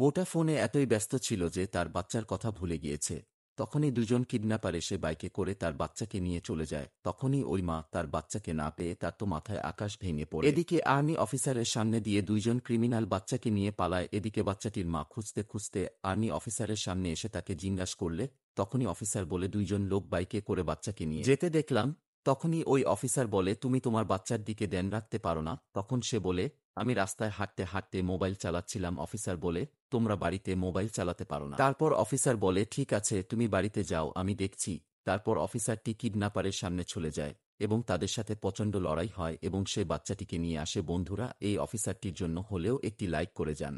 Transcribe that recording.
বোটা ফোনে এতই ব্যস্ত ছিল যে তার বাচ্চার কথা ভুলে গিয়েছে তখনই দুজন কিডন্যাপার এসে বাইকে করে তার বাচ্চাকে নিয়ে চলে যায় তখনই ওই মা তার বাচ্চাকে না পেয়ে তার তো মাথায় আকাশ ভেঙে পড়ে এদিকে আর্মি অফিসারের সামনে দিয়ে দুইজন ক্রিমিনাল বাচ্চাকে নিয়ে পালায় এদিকে বাচ্চাটির মা খুঁজতে খুঁজতে আর্মি অফিসারের সামনে এসে তাকে জিজ্ঞাস করলে তখনই অফিসার বলে দুইজন লোক বাইকে করে বাচ্চাকে নিয়ে যেতে দেখলাম তখনই ওই অফিসার বলে তুমি তোমার বাচ্চার দিকে দেন রাখতে পারো না তখন সে বলে আমি রাস্তায় হাঁটতে হাঁটতে মোবাইল চালাচ্ছিলাম অফিসার বলে তোমরা বাড়িতে মোবাইল চালাতে পারো না তারপর অফিসার বলে ঠিক আছে তুমি বাড়িতে যাও আমি দেখছি তারপর অফিসারটি কিডন্যাপারের সামনে চলে যায় এবং তাদের সাথে প্রচণ্ড লড়াই হয় এবং সে বাচ্চাটিকে নিয়ে আসে বন্ধুরা এই অফিসারটির জন্য হলেও একটি লাইক করে যান